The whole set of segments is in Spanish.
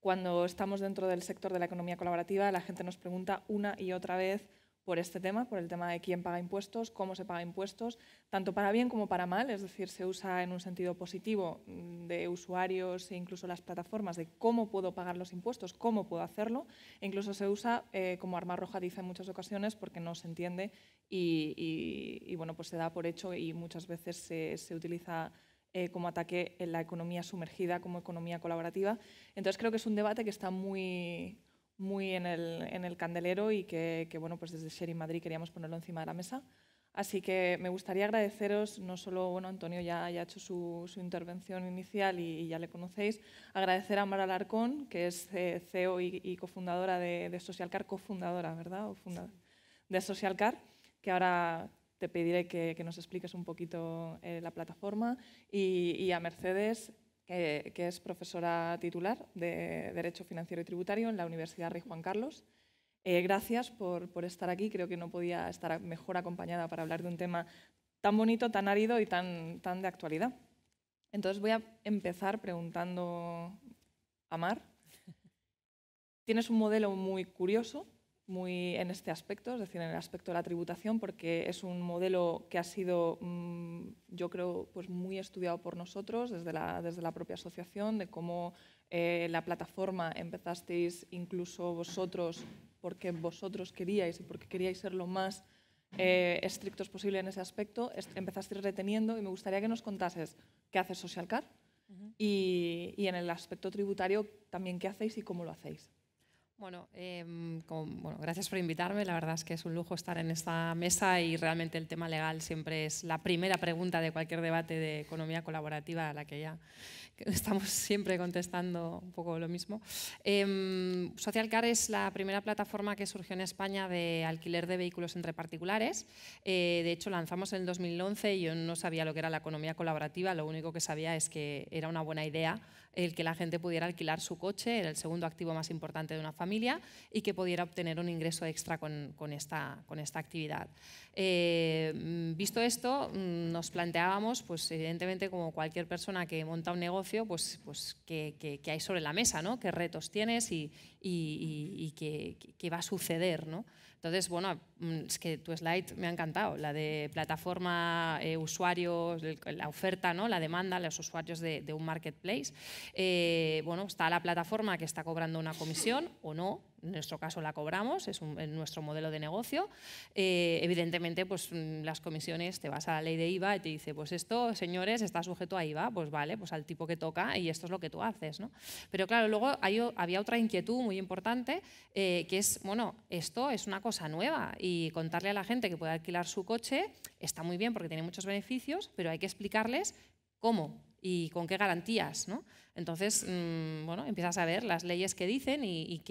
Cuando estamos dentro del sector de la economía colaborativa, la gente nos pregunta una y otra vez por este tema, por el tema de quién paga impuestos, cómo se paga impuestos, tanto para bien como para mal, es decir, se usa en un sentido positivo mm, de usuarios e incluso las plataformas de cómo puedo pagar los impuestos, cómo puedo hacerlo, e incluso se usa eh, como arma roja, dice en muchas ocasiones, porque no se entiende y, bueno, pues se da por hecho y muchas veces se, se utiliza eh, como ataque en la economía sumergida, como economía colaborativa. Entonces creo que es un debate que está muy, muy en, el, en el candelero y que, bueno, pues desde y Madrid queríamos ponerlo encima de la mesa. Así que me gustaría agradeceros, no solo, bueno, Antonio ya, ha hecho su, su intervención inicial y, ya le conocéis, agradecer a Mara larcón que es eh, CEO y, cofundadora de, de, Socialcar, cofundadora, ¿verdad? O fundadora, de Socialcar, que ahora te pediré que, nos expliques un poquito eh, la plataforma y, a Mercedes, que, es profesora titular de Derecho Financiero y Tributario en la Universidad Rey Juan Carlos. Eh, gracias por, estar aquí, creo que no podía estar mejor acompañada para hablar de un tema tan bonito, tan árido y tan, tan de actualidad. Entonces voy a empezar preguntando a Mar. Tienes un modelo muy curioso muy en este aspecto, es decir, en el aspecto de la tributación, porque es un modelo que ha sido, mm, yo creo, pues muy estudiado por nosotros desde la, desde la propia asociación, de cómo eh, la plataforma empezasteis incluso vosotros, porque vosotros queríais y porque queríais ser lo más eh, estrictos posible en ese aspecto, empezasteis reteniendo y me gustaría que nos contases qué hace Social Car y en el aspecto tributario también qué hacéis y cómo lo hacéis. Bueno, em, bueno, gracias por invitarme. La verdad es que es un lujo estar en esta mesa y realmente el tema legal siempre es la primera pregunta de cualquier debate de economía colaborativa a la que ya estamos siempre contestando un poco lo mismo. Eh, em, SocialCar es la primera plataforma que surgió en España de alquiler de vehículos entre particulares. Eh, de hecho, lanzamos en el 2011 y yo no sabía lo que era la economía colaborativa. Lo único que sabía es que era una buena idea el que la gente pudiera alquilar su coche, era el segundo activo más importante de una familia, y que pudiera obtener un ingreso extra con, esta, actividad. Eh, visto esto, mm, nos planteábamos, pues evidentemente, como cualquier persona que monta un negocio, pues, pues hay sobre la mesa, ¿no? ¿Qué retos tienes y, qué, va a suceder, entonces, bueno, mm, es que tu slide me ha encantado, la de plataforma, eh, usuarios, la oferta, ¿no? la demanda, los usuarios de, un marketplace. Eh, bueno, está la plataforma que está cobrando una comisión o no, en nuestro caso la cobramos, es en nuestro modelo de negocio. Eh, evidentemente, pues mm, las comisiones, te vas a la ley de IVA y te dice, pues esto, señores, está sujeto a IVA, pues vale, pues al tipo que toca y esto es lo que tú haces. Pero claro, luego había otra inquietud muy importante, eh, que es, bueno, esto es una cosa nueva y contarle a la gente que puede alquilar su coche está muy bien porque tiene muchos beneficios, pero hay que explicarles cómo y con qué garantías. Entonces, mm, bueno, empiezas a ver las leyes que dicen y,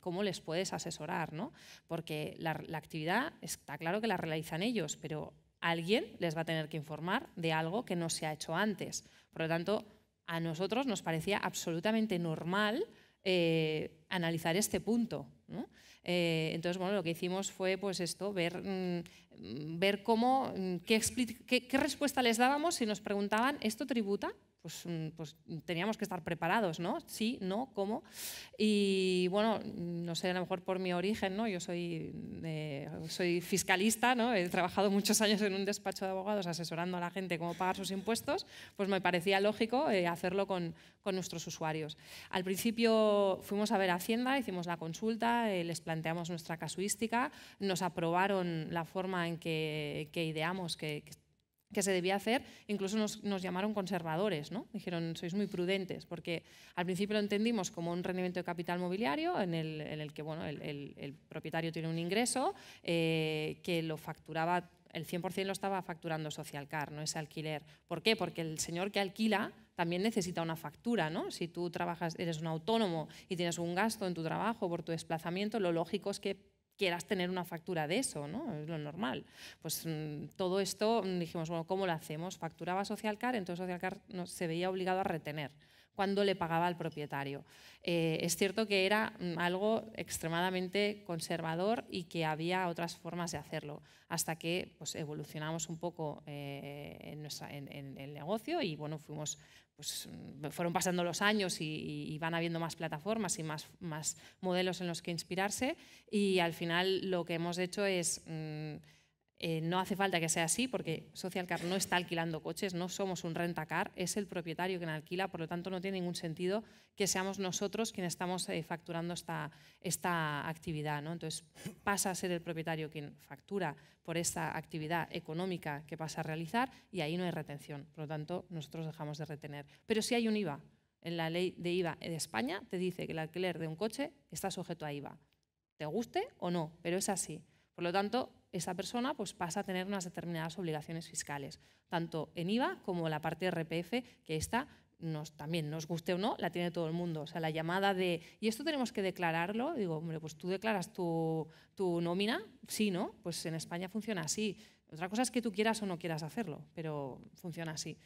cómo les puedes asesorar, porque la actividad está claro que la realizan ellos, pero alguien les va a tener que informar de algo que no se ha hecho antes. Por lo tanto, a nosotros nos parecía absolutamente normal eh, analizar este punto. Eh, entonces, bueno, lo que hicimos fue pues esto, ver, mm, ver cómo, mm, qué respuesta les dábamos si nos preguntaban, ¿esto tributa? Pues, mm, pues, teníamos que estar preparados, ¿no? Sí, no, cómo. Y bueno, no sé, a lo mejor por mi origen, ¿no? Yo soy, soy fiscalista, ¿no? He trabajado muchos años en un despacho de abogados asesorando a la gente cómo pagar sus impuestos, pues me parecía lógico eh, hacerlo con, nuestros usuarios. Al principio fuimos a ver Hacienda, hicimos la consulta, eh, les planteamos nuestra casuística, nos aprobaron la forma en que, ideamos que, que que se debía hacer, incluso nos, llamaron conservadores, ¿no? Dijeron, sois muy prudentes, porque al principio lo entendimos como un rendimiento de capital mobiliario en el, que bueno, el, propietario tiene un ingreso eh, que lo facturaba, el 100% lo estaba facturando Socialcar, no ese alquiler. ¿Por qué? Porque el señor que alquila también necesita una factura, ¿no? Si tú trabajas, eres un autónomo y tienes un gasto en tu trabajo por tu desplazamiento, lo lógico es que quieras tener una factura de eso, ¿no? Es lo normal. Pues mm, todo esto mm, dijimos, bueno, ¿cómo lo hacemos? Facturaba Socialcar, entonces Socialcar se veía obligado a retener cuando le pagaba al propietario. Eh, es cierto que era mm, algo extremadamente conservador y que había otras formas de hacerlo, hasta que pues, evolucionamos un poco eh, en, el negocio y bueno, fuimos, pues, mm, fueron pasando los años y, van habiendo más plataformas y más, más modelos en los que inspirarse y al final lo que hemos hecho es... Mm, eh, no hace falta que sea así porque Social Car no está alquilando coches, no somos un rentacar, es el propietario quien alquila, por lo tanto no tiene ningún sentido que seamos nosotros quienes estamos eh, facturando esta, esta actividad. ¿no? Entonces pasa a ser el propietario quien factura por esta actividad económica que pasa a realizar y ahí no hay retención, por lo tanto nosotros dejamos de retener. Pero si hay un IVA. En la ley de IVA de España te dice que el alquiler de un coche está sujeto a IVA. Te guste o no, pero es así. Por lo tanto, esa persona pues, pasa a tener unas determinadas obligaciones fiscales, tanto en IVA como la parte de RPF, que esta nos, también nos guste o no, la tiene todo el mundo. O sea, la llamada de, y esto tenemos que declararlo, digo, hombre, pues tú declaras tu, nómina, sí, ¿no? Pues en España funciona así. Otra cosa es que tú quieras o no quieras hacerlo, pero funciona así.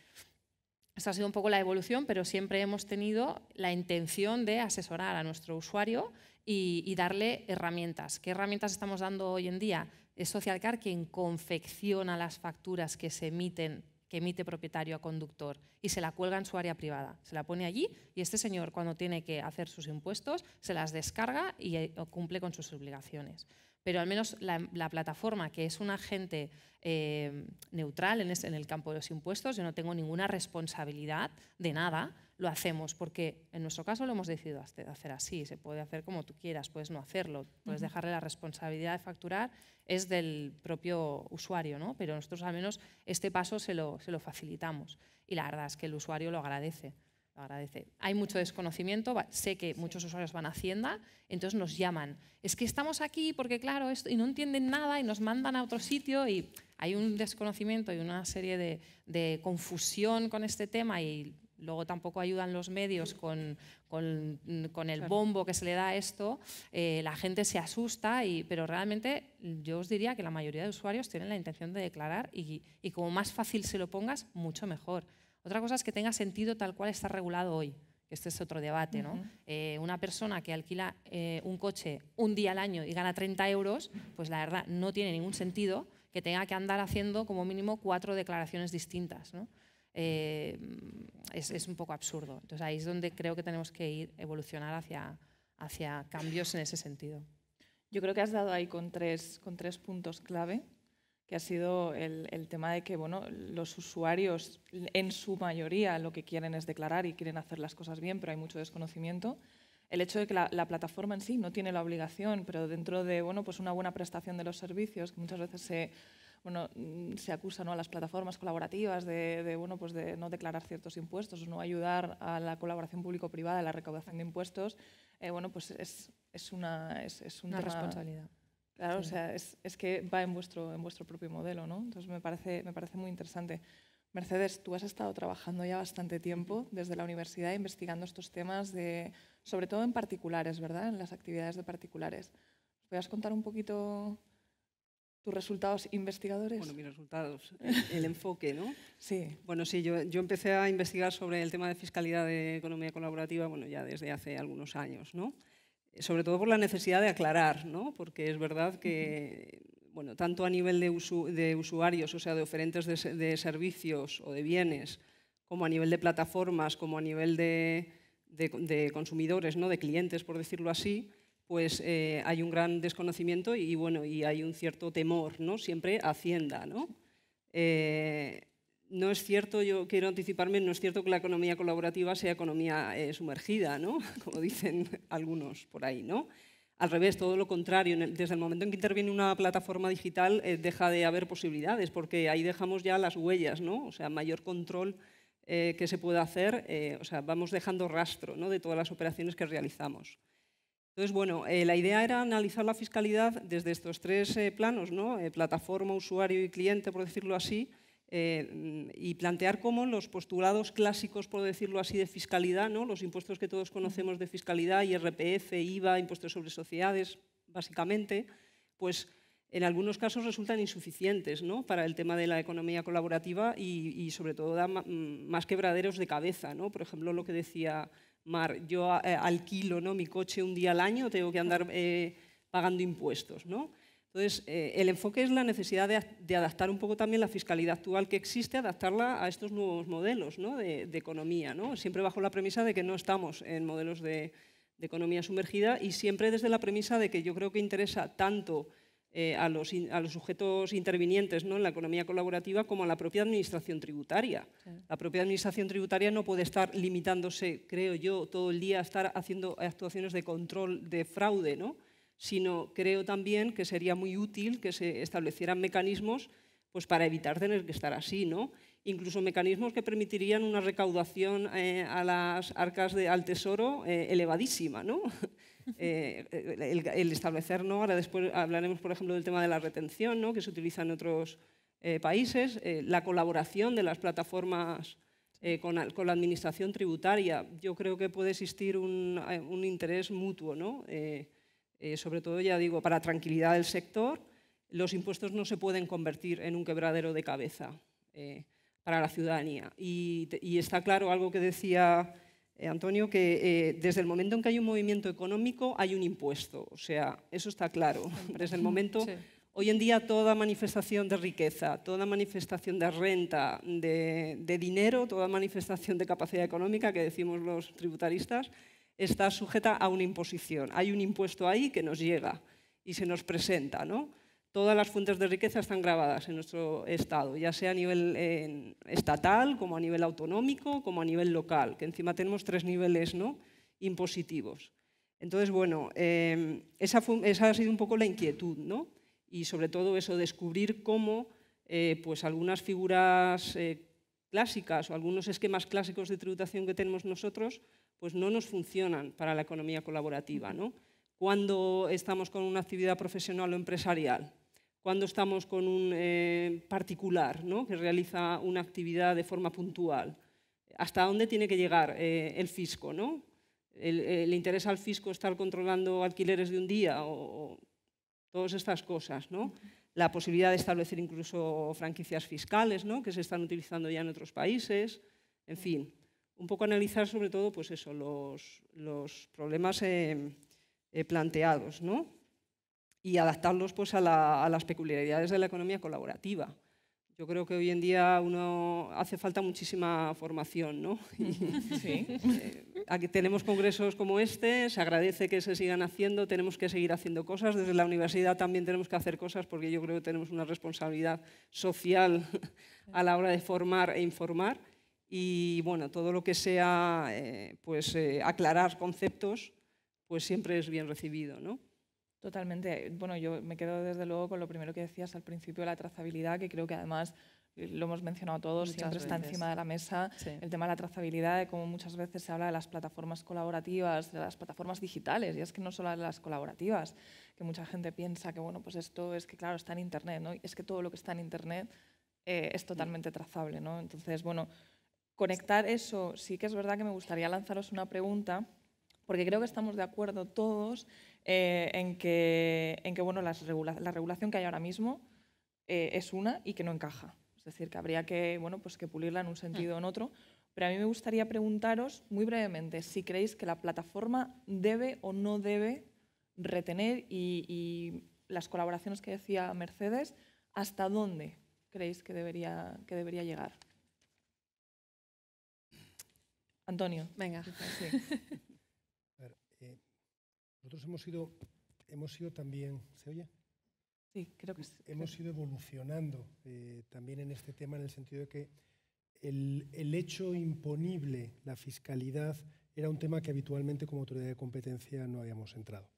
Esta ha sido un poco la evolución, pero siempre hemos tenido la intención de asesorar a nuestro usuario y darle herramientas. ¿Qué herramientas estamos dando hoy en día? es Socialcar quien confecciona las facturas que se emiten, que emite propietario a conductor y se la cuelga en su área privada. Se la pone allí y este señor cuando tiene que hacer sus impuestos se las descarga y eh, cumple con sus obligaciones pero al menos la, plataforma, que es un agente eh, neutral en, el campo de los impuestos, yo no tengo ninguna responsabilidad de nada, lo hacemos porque en nuestro caso lo hemos decidido hacer así, se puede hacer como tú quieras, puedes no hacerlo, puedes dejarle la responsabilidad de facturar, es del propio usuario, ¿no? pero nosotros al menos este paso se lo facilitamos y la verdad es que el usuario lo agradece agradece. Hay mucho desconocimiento, sé que muchos usuarios van a Hacienda, entonces nos llaman. Es que estamos aquí porque, claro, esto, y no entienden nada y nos mandan a otro sitio y hay un desconocimiento y una serie de, confusión con este tema y luego tampoco ayudan los medios con, el bombo que se le da a esto, eh, la gente se asusta, y, pero realmente yo os diría que la mayoría de usuarios tienen la intención de declarar y, y como más fácil se lo pongas, mucho mejor. Otra cosa es que tenga sentido tal cual está regulado hoy. Este es otro debate, eh, una persona que alquila eh, un coche un día al año y gana 30 euros, pues la verdad no tiene ningún sentido que tenga que andar haciendo como mínimo cuatro declaraciones distintas, eh, es, un poco absurdo. Entonces ahí es donde creo que tenemos que ir, evolucionar hacia, hacia cambios en ese sentido. Yo creo que has dado ahí con tres, con tres puntos clave que ha sido el, tema de que bueno, los usuarios en su mayoría lo que quieren es declarar y quieren hacer las cosas bien, pero hay mucho desconocimiento. El hecho de que la, plataforma en sí no tiene la obligación, pero dentro de bueno, pues una buena prestación de los servicios, que muchas veces se, bueno, mm, acusa ¿no? a las plataformas colaborativas de, bueno, pues de no declarar ciertos impuestos, o no ayudar a la colaboración público-privada, a la recaudación de impuestos, eh, bueno, pues es, es una, responsabilidad Claro, o sea, es, que va en vuestro, en vuestro propio modelo, ¿no? Entonces me parece, me parece muy interesante. Mercedes, tú has estado trabajando ya bastante tiempo desde la universidad investigando estos temas, de, sobre todo en particulares, ¿verdad? En las actividades de particulares. ¿Puedes contar un poquito tus resultados investigadores? Bueno, mis resultados, el, el enfoque, ¿no? Sí. Bueno, sí, yo, yo, empecé a investigar sobre el tema de fiscalidad de economía colaborativa, bueno, ya desde hace algunos años, ¿no? sobre todo por la necesidad de aclarar, ¿no? porque es verdad que bueno, tanto a nivel de, usuarios, o sea, de oferentes de, servicios o de bienes, como a nivel de plataformas, como a nivel de, consumidores, ¿no? de clientes, por decirlo así, pues eh, hay un gran desconocimiento y, bueno, y hay un cierto temor, ¿no? siempre Hacienda. ¿no? Eh, no es cierto, yo quiero anticiparme, no es cierto que la economía colaborativa sea economía eh, sumergida, ¿no? como dicen algunos por ahí. ¿no? Al revés, todo lo contrario, desde el momento en que interviene una plataforma digital eh, deja de haber posibilidades, porque ahí dejamos ya las huellas, ¿no? o sea, mayor control eh, que se pueda hacer, o sea, vamos dejando rastro ¿no? de todas las operaciones que realizamos. Entonces, bueno, la idea era analizar la fiscalidad desde estos tres planos, ¿no? plataforma, usuario y cliente, por decirlo así, eh, y plantear cómo los postulados clásicos, por decirlo así, de fiscalidad, ¿no? los impuestos que todos conocemos de fiscalidad, IRPF, IVA, impuestos sobre sociedades, básicamente, pues en algunos casos resultan insuficientes ¿no? para el tema de la economía colaborativa y, sobre todo da mm, más quebraderos de cabeza. ¿no? Por ejemplo, lo que decía Mar, yo eh, alquilo ¿no? mi coche un día al año, tengo que andar eh, pagando impuestos. ¿no? Entonces, eh, el enfoque es la necesidad de, adaptar un poco también la fiscalidad actual que existe, adaptarla a estos nuevos modelos de, economía, ¿no? siempre bajo la premisa de que no estamos en modelos de, economía sumergida y siempre desde la premisa de que yo creo que interesa tanto eh, a, los sujetos intervinientes en la economía colaborativa como a la propia administración tributaria. La propia administración tributaria no puede estar limitándose, creo yo, todo el día a estar haciendo actuaciones de control de fraude, ¿no? sino creo también que sería muy útil que se establecieran mecanismos pues, para evitar tener que estar así, ¿no? incluso mecanismos que permitirían una recaudación eh, a las arcas del al tesoro eh, elevadísima. ¿no? Eh, el, establecer, ¿no? ahora después hablaremos por ejemplo del tema de la retención, ¿no? que se utiliza en otros países, la colaboración de las plataformas con, la administración tributaria. Yo creo que puede existir un, un interés mutuo. ¿no? Eh, sobre todo, ya digo, para tranquilidad del sector, los impuestos no se pueden convertir en un quebradero de cabeza eh, para la ciudadanía. Y, está claro algo que decía eh, Antonio, que desde el momento en que hay un movimiento económico hay un impuesto. O sea, eso está claro. Desde el momento... Hoy en día toda manifestación de riqueza, toda manifestación de renta, de dinero, toda manifestación de capacidad económica que decimos los tributaristas, está sujeta a una imposición. Hay un impuesto ahí que nos llega y se nos presenta. ¿no? Todas las fuentes de riqueza están grabadas en nuestro Estado, ya sea a nivel estatal, como a nivel autonómico, como a nivel local, que encima tenemos tres niveles ¿no? impositivos. Entonces, bueno, em, esa, ha sido un poco la inquietud, ¿no? Y sobre todo eso, descubrir cómo eh, pues algunas figuras eh, clásicas o algunos esquemas clásicos de tributación que tenemos nosotros pues no nos funcionan para la economía colaborativa. ¿no? Cuando estamos con una actividad profesional o empresarial, cuando estamos con un eh, particular ¿no? que realiza una actividad de forma puntual, hasta dónde tiene que llegar eh, el fisco. ¿no? Eh, ¿Le interesa al fisco estar controlando alquileres de un día o, todas estas cosas? ¿no? La posibilidad de establecer incluso franquicias fiscales ¿no? que se están utilizando ya en otros países, en fin un poco analizar sobre todo pues eso, los, los problemas eh, eh, planteados ¿no? y adaptarlos pues, a, las peculiaridades de la economía colaborativa. Yo creo que hoy en día uno hace falta muchísima formación, ¿no? Eh, aquí tenemos congresos como este, se agradece que se sigan haciendo, tenemos que seguir haciendo cosas. Desde la universidad también tenemos que hacer cosas porque yo creo que tenemos una responsabilidad social a la hora de formar e informar y bueno, todo lo que sea eh, pues, eh, aclarar conceptos, pues siempre es bien recibido. ¿no? Totalmente. Bueno, yo me quedo desde luego con lo primero que decías al principio, la trazabilidad, que creo que además eh, lo hemos mencionado todos, siempre está encima de la mesa el tema de la trazabilidad, de cómo muchas veces se habla de las plataformas colaborativas, de las plataformas digitales, y es que no solo las colaborativas, que mucha gente piensa que, bueno, pues esto es que, claro, está en Internet, ¿no? Es que todo lo que está en Internet es totalmente trazable, ¿no? Entonces, bueno, conectar eso, sí que es verdad que me gustaría lanzaros una pregunta, porque creo que estamos de acuerdo todos eh, en que, en bueno, la regulación que hay ahora mismo eh, es una y que no encaja. Es decir, que habría que, bueno, pues que pulirla en un sentido o en otro. Pero a mí me gustaría preguntaros muy brevemente si creéis que la plataforma debe o no debe retener y, y las colaboraciones que decía Mercedes, ¿hasta dónde creéis que debería, que debería llegar? Antonio. Venga. Eh, nosotros hemos sido, hemos sido también, ¿se oye? Sí, creo que sí. Hemos ido evolucionando eh, también en este tema en el sentido de que el, hecho imponible, la fiscalidad, era un tema que habitualmente como autoridad de competencia no habíamos entrado.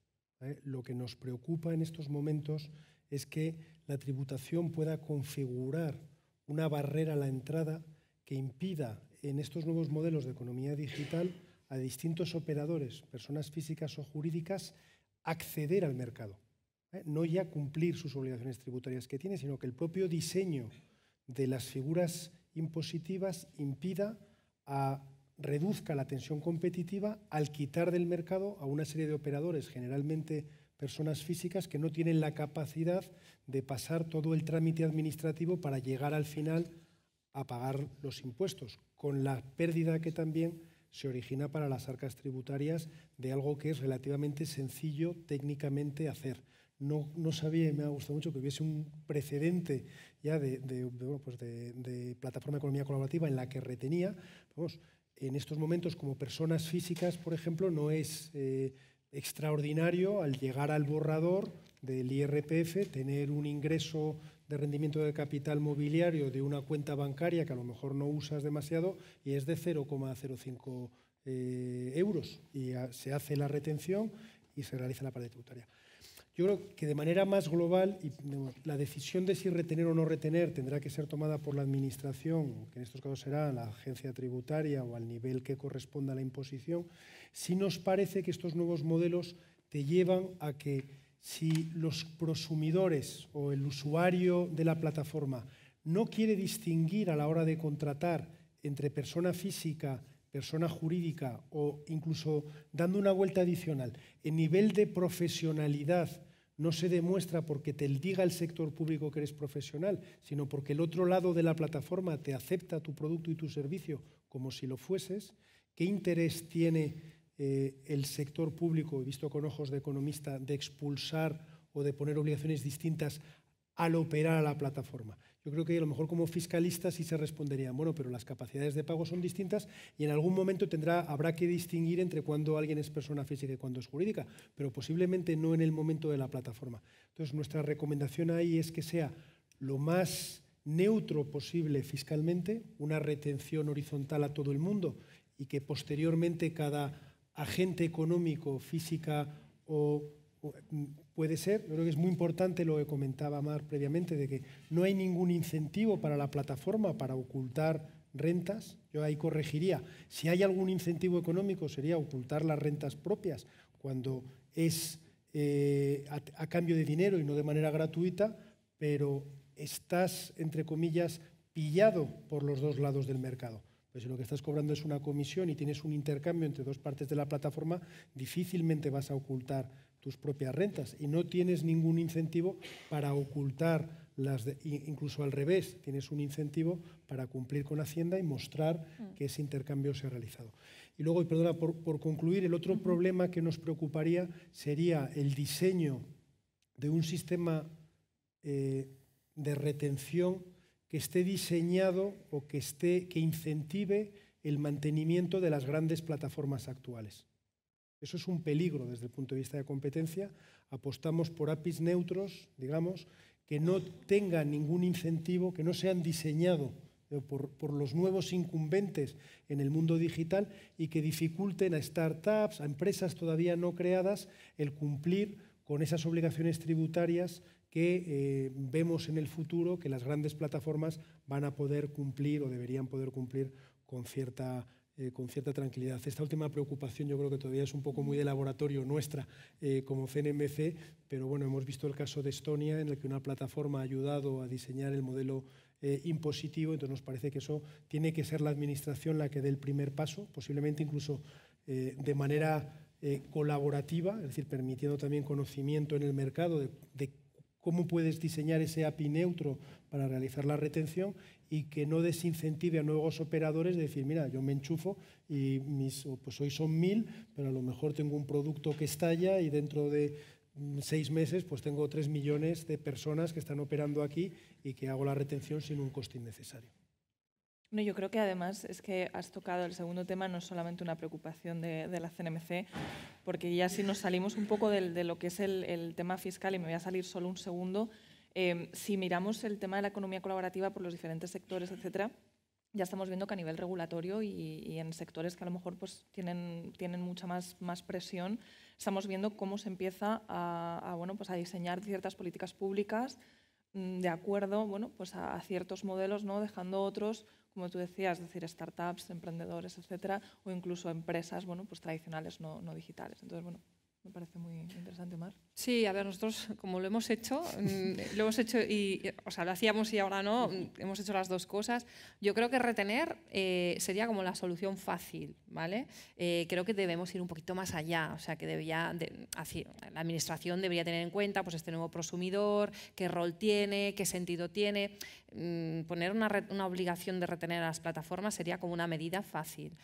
Lo que nos preocupa en estos momentos es que la tributación pueda configurar una barrera a la entrada que impida en estos nuevos modelos de economía digital a distintos operadores, personas físicas o jurídicas, acceder al mercado. ¿eh? No ya cumplir sus obligaciones tributarias que tiene, sino que el propio diseño de las figuras impositivas impida a reduzca la tensión competitiva al quitar del mercado a una serie de operadores, generalmente personas físicas, que no tienen la capacidad de pasar todo el trámite administrativo para llegar al final a pagar los impuestos, con la pérdida que también se origina para las arcas tributarias de algo que es relativamente sencillo técnicamente hacer. No, no sabía y me ha gustado mucho que hubiese un precedente ya de, de, pues plataforma de economía colaborativa en la que retenía. en estos momentos, como personas físicas, por ejemplo, no es eh, extraordinario al llegar al borrador del IRPF tener un ingreso de rendimiento del capital mobiliario de una cuenta bancaria que a lo mejor no usas demasiado y es de 0,05 eh, euros. Y se hace la retención y se realiza la parte tributaria. Yo creo que de manera más global la decisión de si retener o no retener tendrá que ser tomada por la Administración, que en estos casos será la agencia tributaria o al nivel que corresponda a la imposición, si nos parece que estos nuevos modelos te llevan a que si los prosumidores o el usuario de la plataforma no quiere distinguir a la hora de contratar entre persona física, persona jurídica o incluso dando una vuelta adicional, el nivel de profesionalidad no se demuestra porque te diga el sector público que eres profesional, sino porque el otro lado de la plataforma te acepta tu producto y tu servicio como si lo fueses, ¿qué interés tiene eh, el sector público, visto con ojos de economista, de expulsar o de poner obligaciones distintas al operar a la plataforma. Yo creo que a lo mejor como fiscalista sí se respondería, bueno, pero las capacidades de pago son distintas y en algún momento tendrá, habrá que distinguir entre cuando alguien es persona física y cuando es jurídica, pero posiblemente no en el momento de la plataforma. Entonces, nuestra recomendación ahí es que sea lo más neutro posible fiscalmente, una retención horizontal a todo el mundo y que posteriormente cada agente económico, física o mm, puede ser, yo creo que es muy importante lo que comentaba Mar previamente, de que no hay ningún incentivo para la plataforma para ocultar rentas, yo ahí corregiría, si hay algún incentivo económico sería ocultar las rentas propias cuando es eh, a cambio de dinero y no de manera gratuita, pero estás, entre comillas, pillado por los dos lados del mercado. Pues si lo que estás cobrando es una comisión y tienes un intercambio entre dos partes de la plataforma, difícilmente vas a ocultar tus propias rentas y no tienes ningún incentivo para ocultar las incluso al revés, tienes un incentivo para cumplir con Hacienda y mostrar mm. que ese intercambio se ha realizado. Y luego, perdona, por, concluir, el otro problema que nos preocuparía sería el diseño de un sistema eh, de retención que esté diseñado o que, esté, que incentive el mantenimiento de las grandes plataformas actuales. Eso es un peligro desde el punto de vista de competencia. Apostamos por APIs neutros, digamos, que no tengan ningún incentivo, que no sean diseñados eh, por, por, los nuevos incumbentes en el mundo digital y que dificulten a startups, a empresas todavía no creadas, el cumplir con esas obligaciones tributarias que eh, vemos en el futuro que las grandes plataformas van a poder cumplir o deberían poder cumplir con cierta, eh, con cierta tranquilidad. Esta última preocupación yo creo que todavía es un poco muy de laboratorio nuestra eh, como CNMC, pero bueno, hemos visto el caso de Estonia en el que una plataforma ha ayudado a diseñar el modelo impositivo, entonces nos parece que eso tiene que ser la Administración la que dé el primer paso, posiblemente incluso de manera colaborativa, es decir, permitiendo también conocimiento en el mercado de, de, cómo puedes diseñar ese API neutro para realizar la retención y que no desincentive a nuevos operadores de decir, mira, yo me enchufo y mis, pues hoy son mil, pero a lo mejor tengo un producto que estalla y dentro de mm, seis meses pues tengo tres millones de personas que están operando aquí y que hago la retención sin un coste innecesario. No, yo creo que además es que has tocado el segundo tema, no es solamente una preocupación de, la CNMC, porque ya si nos salimos un poco de, lo que es el, tema fiscal, y me voy a salir solo un segundo, em, si miramos el tema de la economía colaborativa por los diferentes sectores, etcétera, ya estamos viendo que a nivel regulatorio y, en sectores que a lo mejor pues, tienen, tienen mucha más, presión, estamos viendo cómo se empieza a, pues a diseñar ciertas políticas públicas mm, de acuerdo pues a, a ciertos modelos, ¿no? dejando otros como tú decías, es decir, startups, emprendedores, etcétera, o incluso empresas bueno, pues tradicionales no, no digitales. Entonces, bueno, me parece muy interesante, Omar. Sí, a ver, nosotros como lo hemos hecho, mm, lo hemos hecho y, o sea, lo hacíamos y ahora no, mm, hemos hecho las dos cosas. Yo creo que retener eh, sería como la solución fácil, ¿vale? Eh, creo que debemos ir un poquito más allá, o sea, que debería, de, la administración debería tener en cuenta pues este nuevo prosumidor, qué rol tiene, qué sentido tiene. Mm, poner una, obligación de retener a las plataformas sería como una medida fácil.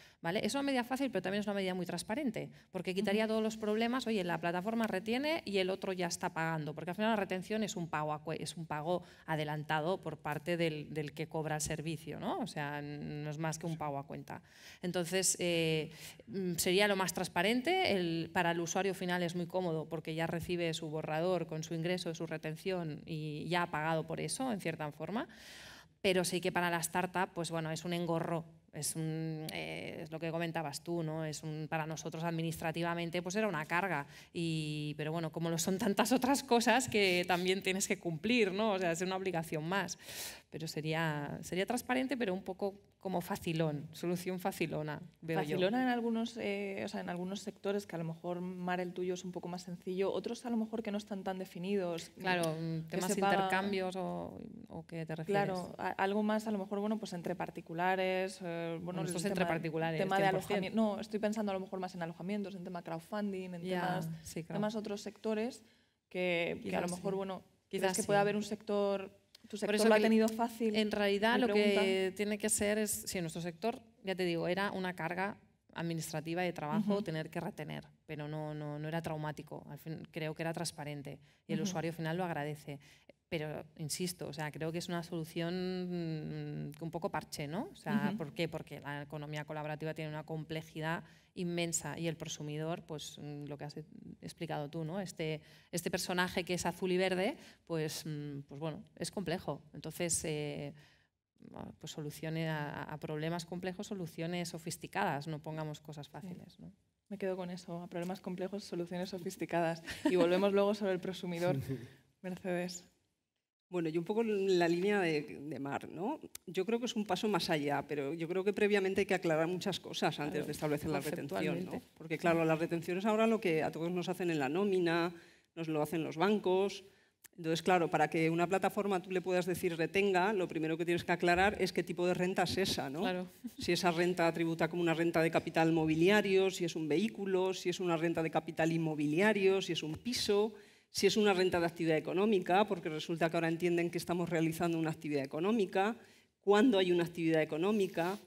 Es una medida fácil, pero también es una medida muy transparente, porque quitaría todos los problemas, oye, la plataforma retiene y el otro ya está pagando, porque al final la retención es un pago, es un pago adelantado por parte del, que cobra el servicio, ¿no? o sea, no es más que un pago a cuenta. Entonces, eh, mm, sería lo más transparente, para el usuario final es muy cómodo porque ya recibe su borrador con su ingreso, su retención y ya ha pagado por eso, en cierta forma pero sí que para la startup, pues bueno, es un engorro. Eh, es, lo que comentabas tú, ¿no? Es un, para nosotros administrativamente pues era una carga, y, pero bueno, como lo son tantas otras cosas que también tienes que cumplir, ¿no? es una obligación más pero sería, sería transparente, pero un poco como facilón, solución facilona, veo facilona en algunos, eh, en algunos sectores que a lo mejor, Mar, el tuyo es un poco más sencillo, otros a lo mejor que no están tan definidos. Mm, claro, mm, temas intercambios o, qué te refieres. Claro, algo más a lo mejor, bueno, pues entre particulares. Eh, bueno, entre particulares. No, estoy pensando a lo mejor más en alojamientos, en tema crowdfunding, en temas, otros sectores que, a lo mejor, bueno, quizás que pueda haber un sector lo ha tenido fácil? En realidad lo que tiene que ser es, si en nuestro sector, ya te digo, era una carga administrativa de trabajo tener que retener, pero no, no, no era traumático, Al creo que era transparente y el usuario final lo agradece. Pero, insisto, o sea, creo que es una solución mm, un poco parche, ¿no? O sea, ¿por qué? Porque la economía colaborativa tiene una complejidad inmensa y el prosumidor, pues mm, lo que has e, explicado tú, ¿no? Este, este personaje que es azul y verde, pues, mm, pues bueno, es complejo. Entonces, eh, pues soluciones a, problemas complejos, soluciones sofisticadas, no pongamos cosas fáciles, ¿no? Me quedo con eso, a problemas complejos, soluciones sofisticadas. Y volvemos luego sobre el prosumidor. Mercedes. Bueno, yo un poco en la línea de, Mar, ¿no? Yo creo que es un paso más allá, pero yo creo que previamente hay que aclarar muchas cosas antes de establecer la retención, ¿no? Porque claro, la retención es ahora lo que a todos nos hacen en la nómina, nos lo hacen los bancos. Entonces, claro, para que una plataforma tú le puedas decir retenga, lo primero que tienes que aclarar es qué tipo de renta es esa, ¿no? Si esa renta tributa como una renta de capital mobiliario, si es un vehículo, si es una renta de capital inmobiliario, si es un piso si es una renta de actividad económica, porque resulta que ahora entienden que estamos realizando una actividad económica, cuándo hay una actividad económica,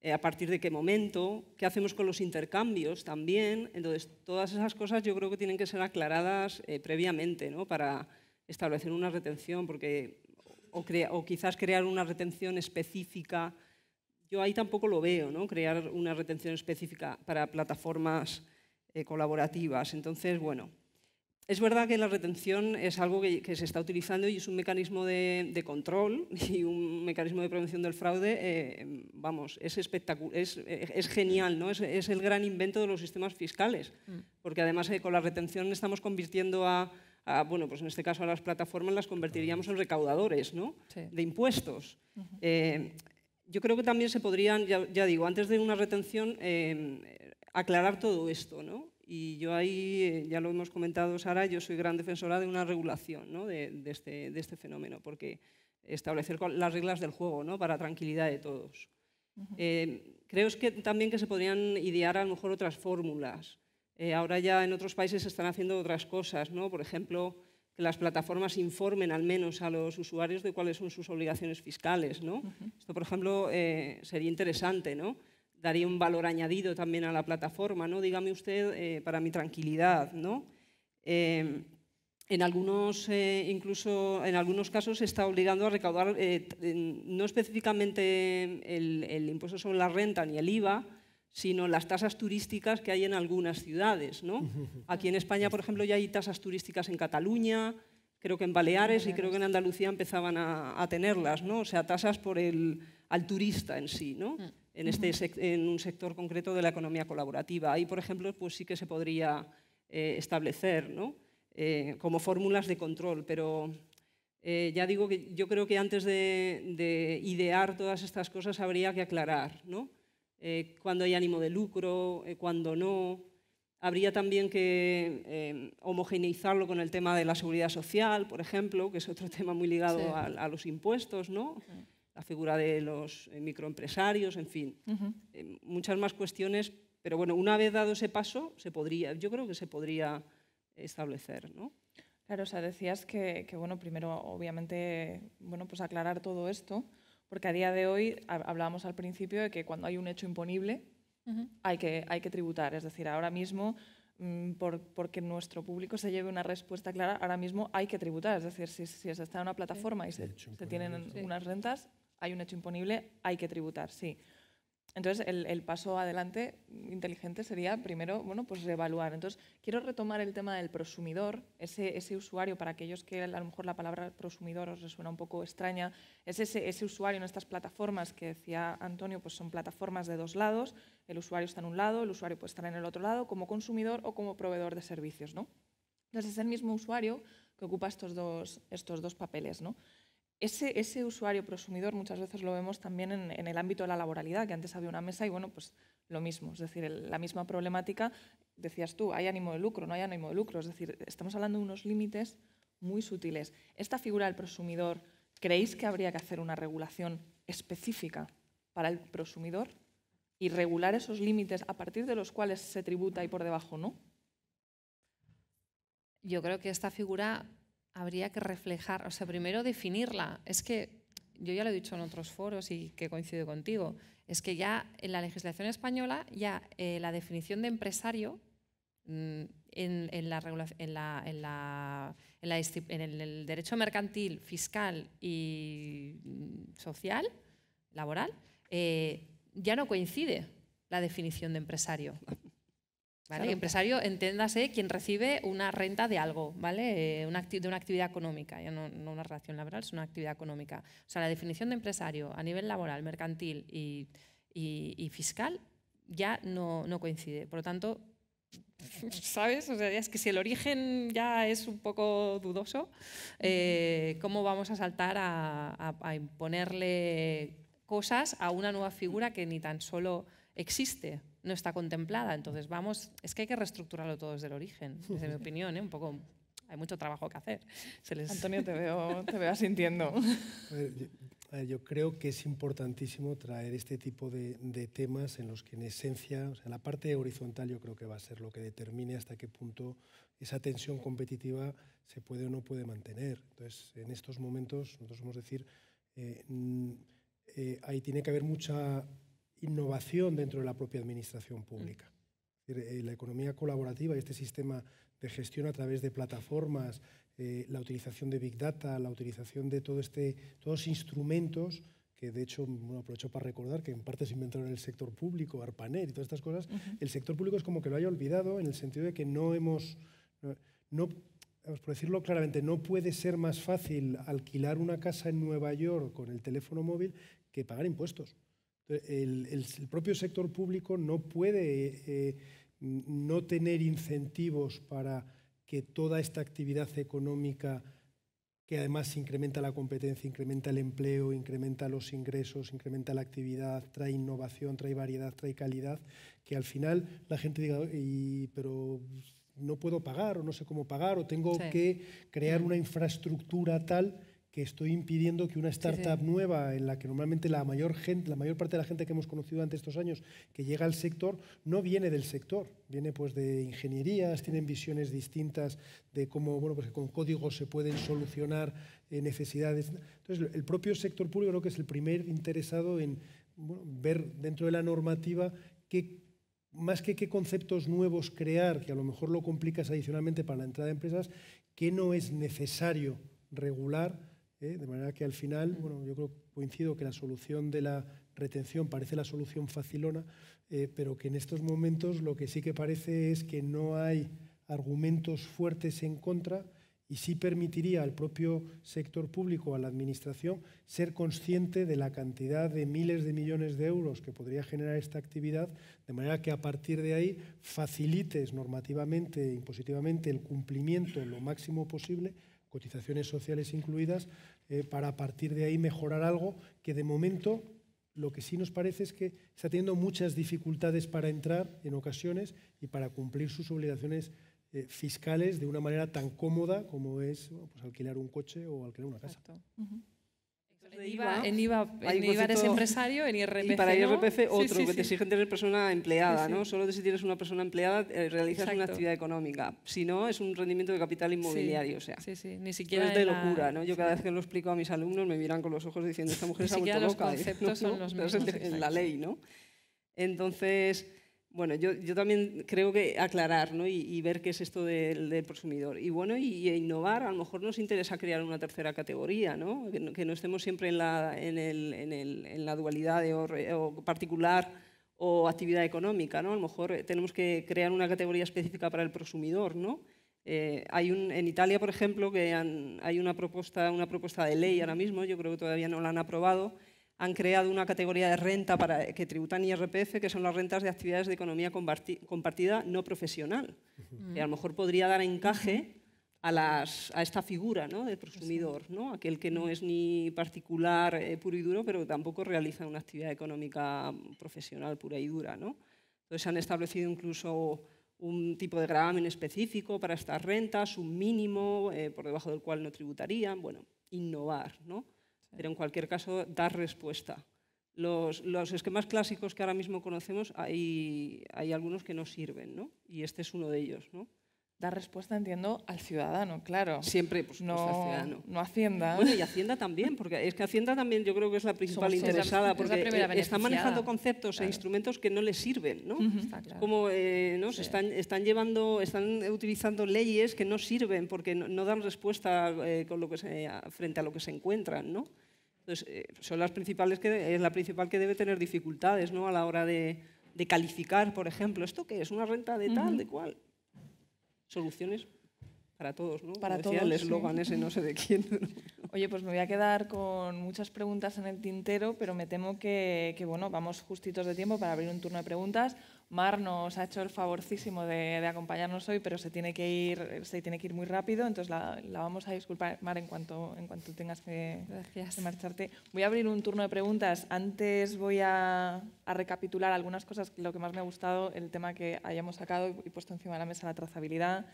eh, a partir de qué momento, qué hacemos con los intercambios también. Entonces, todas esas cosas yo creo que tienen que ser aclaradas eh, previamente ¿no? para establecer una retención, porque o, quizás crear una retención específica. Yo ahí tampoco lo veo, ¿no? crear una retención específica para plataformas eh, colaborativas. Entonces, bueno, es verdad que la retención es algo que, se está utilizando y es un mecanismo de, control y un mecanismo de prevención del fraude, eh, vamos, es, es, eh, es genial, ¿no? Es, el gran invento de los sistemas fiscales, mm. porque además eh, con la retención estamos convirtiendo a, bueno, pues en este caso a las plataformas las convertiríamos en recaudadores ¿no? de impuestos. yo creo que también se podrían, ya, ya digo, antes de una retención, aclarar todo esto, ¿no? Y yo ahí, eh, ya lo hemos comentado Sara, yo soy gran defensora de una regulación ¿no? de, este, de, este, fenómeno, porque establecer las reglas del juego ¿no? para tranquilidad de todos. Eh, creo que también que se podrían idear a lo mejor otras fórmulas. Eh, ahora ya en otros países se están haciendo otras cosas, ¿no? por ejemplo, que las plataformas informen al menos a los usuarios de cuáles son sus obligaciones fiscales. ¿no? Esto, por ejemplo, sería interesante, ¿no? daría un valor añadido también a la plataforma, ¿no? Dígame usted, eh, para mi tranquilidad, ¿no? Em, en algunos, eh, incluso en algunos casos se está obligando a recaudar, eh, no específicamente el, impuesto sobre la renta ni el IVA, sino las tasas turísticas que hay en algunas ciudades, ¿no? Aquí en España, por ejemplo, ya hay tasas turísticas en Cataluña, creo que en Baleares y creo que en Andalucía empezaban a, a tenerlas, ¿no? O sea, tasas por el, al turista en sí, ¿no? Mm en, este, en un sector concreto de la economía colaborativa. Ahí, por ejemplo, pues sí que se podría eh, establecer eh, como fórmulas de control, pero eh, ya digo que yo creo que antes de, idear todas estas cosas habría que aclarar ¿no? cuándo hay ánimo de lucro, cuándo no. Habría también que em, homogeneizarlo con el tema de la seguridad social, por ejemplo, que es otro tema muy ligado a, los impuestos, ¿no? la figura de los eh, microempresarios, en fin, eh, muchas más cuestiones. Pero bueno, una vez dado ese paso, se podría, yo creo que se podría establecer, ¿no? Claro, o sea, decías que, bueno, primero, obviamente, bueno, pues aclarar todo esto, porque a día de hoy hablábamos al principio de que cuando hay un hecho imponible hay, que, hay que tributar. Es decir, ahora mismo, mm, por, porque nuestro público se lleve una respuesta clara, ahora mismo hay que tributar. Es decir, si, se está en una plataforma y se, tienen unas rentas, hay un hecho imponible, hay que tributar, sí. Entonces, el, paso adelante inteligente sería primero, bueno, pues reevaluar. Entonces, quiero retomar el tema del prosumidor, ese, usuario, para aquellos que a lo mejor la palabra prosumidor os resuena un poco extraña, es ese, usuario en estas plataformas que decía Antonio, pues son plataformas de dos lados, el usuario está en un lado, el usuario puede estar en el otro lado, como consumidor o como proveedor de servicios, ¿no? Entonces, es el mismo usuario que ocupa estos dos, estos dos papeles, ¿no? Ese, usuario prosumidor muchas veces lo vemos también en, el ámbito de la laboralidad, que antes había una mesa y bueno, pues lo mismo, es decir, la misma problemática, decías tú, hay ánimo de lucro, no hay ánimo de lucro, es decir, estamos hablando de unos límites muy sutiles. Esta figura del prosumidor, ¿creéis que habría que hacer una regulación específica para el prosumidor y regular esos límites a partir de los cuales se tributa y por debajo no? Yo creo que esta figura habría que reflejar, o sea, primero definirla. Es que yo ya lo he dicho en otros foros y que coincido contigo, es que ya en la legislación española ya eh, la definición de empresario mm, en, la, en, el, derecho mercantil, fiscal y mm, social, laboral, eh, ya no coincide la definición de empresario. El Empresario, entiéndase, quien recibe una renta de algo, ¿vale? Eh, de una actividad económica, ya no, una relación laboral, es una actividad económica. O sea, la definición de empresario a nivel laboral, mercantil y, fiscal ya no, coincide. Por lo tanto, ¿sabes? O sea, es que si el origen ya es un poco dudoso, eh, ¿cómo vamos a saltar a, a imponerle cosas a una nueva figura que ni tan solo existe? no está contemplada. Entonces, vamos, es que hay que reestructurarlo todo desde el origen, desde mi opinión, ¿eh? un poco hay mucho trabajo que hacer. Antonio, te veo, te veo asintiendo. Yo, creo que es importantísimo traer este tipo de, temas en los que, en esencia, o la parte horizontal yo creo que va a ser lo que determine hasta qué punto esa tensión competitiva se puede o no puede mantener. Entonces, en estos momentos, nosotros vamos a decir, eh, eh, ahí tiene que haber mucha innovación dentro de la propia administración pública. Eh, la economía colaborativa y este sistema de gestión a través de plataformas, eh, la utilización de Big Data, la utilización de todo este, todos instrumentos que de hecho aprovecho para recordar que en parte se inventaron en el sector público, ARPANET y todas estas cosas, el sector público es como que lo haya olvidado en el sentido de que no hemos, no, por decirlo claramente, no puede ser más fácil alquilar una casa en Nueva York con el teléfono móvil que pagar impuestos. El, propio sector público no puede eh, no tener incentivos para que toda esta actividad económica que además incrementa la competencia, incrementa el empleo, incrementa los ingresos, incrementa la actividad, trae innovación, trae variedad, trae calidad, que al final la gente diga, pero no puedo pagar o no sé cómo pagar o tengo que crear una infraestructura tal que estoy impidiendo que una startup nueva, en la que normalmente la mayor, gente, la mayor parte de la gente que hemos conocido durante estos años que llega al sector, no viene del sector, viene pues de ingenierías, tienen visiones distintas de cómo, bueno, pues con códigos se pueden solucionar eh, necesidades. Entonces, el propio sector público creo que es el primer interesado en ver dentro de la normativa qué más que qué conceptos nuevos crear, que a lo mejor lo complicas adicionalmente para la entrada de empresas, que no es necesario regular ¿eh? De manera que al final, bueno, yo creo coincido que la solución de la retención parece la solución facilona, eh, pero que en estos momentos lo que sí que parece es que no hay argumentos fuertes en contra y sí permitiría al propio sector público, a la Administración, ser consciente de la cantidad de miles de millones de euros que podría generar esta actividad, de manera que a partir de ahí facilites normativamente, e impositivamente, el cumplimiento lo máximo posible cotizaciones sociales incluidas, eh, para a partir de ahí mejorar algo que de momento lo que sí nos parece es que está teniendo muchas dificultades para entrar en ocasiones y para cumplir sus obligaciones eh, fiscales de una manera tan cómoda como es pues, alquilar un coche o alquilar una casa. En IVA, en IVA, en IVA eres empresario, en IRPF Y para otro, que te exigen tener persona empleada, ¿no? Solo si tienes una persona empleada eh, realizas una actividad económica. Si no, es un rendimiento de capital inmobiliario, o sea. Sí, sí, ni siquiera... es de locura, ¿no? Yo cada vez que lo explico a mis alumnos me miran con los ojos diciendo, esta mujer se ha vuelto loca. ¿eh? Los conceptos son los mismos, en la ley, ¿no? Entonces... Bueno, yo, también creo que aclarar ¿no? y, ver qué es esto del, del consumidor. Y bueno, y, innovar, a lo mejor nos interesa crear una tercera categoría, ¿no? Que, no, estemos siempre en la, dualidad de, particular o actividad económica. ¿no? A lo mejor eh, tenemos que crear una categoría específica para el consumidor. ¿no? Eh, hay un, en Italia, por ejemplo, que hay una propuesta, una propuesta de ley ahora mismo, yo creo que todavía no la han aprobado, han creado una categoría de renta para, que tributan IRPF, que son las rentas de actividades de economía compartida no profesional, que a lo mejor podría dar encaje a, las, a esta figura del consumidor, ¿no? aquel que no es ni particular eh, puro y duro, pero tampoco realiza una actividad económica profesional pura y dura. ¿no? Entonces han establecido incluso un tipo de gravamen específico para estas rentas, un mínimo eh, por debajo del cual no tributarían, bueno, innovar, ¿no? Pero en cualquier caso, dar respuesta. Los, esquemas clásicos que ahora mismo conocemos, hay, hay, algunos que no sirven, ¿no? Y este es uno de ellos, ¿no? dar respuesta, entiendo, al ciudadano, claro. Siempre, pues no, No Hacienda. Bueno, y Hacienda también, porque es que Hacienda también yo creo que es la principal interesada, porque e, están está manejando conceptos e instrumentos que no le sirven, ¿no? Como, eh, ¿no? Se están, están llevando, están utilizando leyes que no sirven porque no, dan respuesta eh, con lo que frente a lo que se encuentran, ¿no? Entonces, eh, son las principales que, es la principal que debe tener dificultades, ¿no? A la hora de, de calificar, por ejemplo, ¿esto qué es? ¿Una renta de tal, de cual? soluciones para todos, ¿no? Para todos. El eslogan ese no sé de quién. Oye, pues me voy a quedar con muchas preguntas en el tintero, pero me temo que, que, bueno, vamos justitos de tiempo para abrir un turno de preguntas. Mar nos ha hecho el favorcísimo de, acompañarnos hoy, pero se tiene que ir, se tiene que ir muy rápido, entonces la, vamos a disculpar, Mar, en cuanto, en cuanto tengas que, que, marcharte. Voy a abrir un turno de preguntas. Antes voy a, recapitular algunas cosas, lo que más me ha gustado, el tema que hayamos sacado y puesto encima de la mesa, la trazabilidad,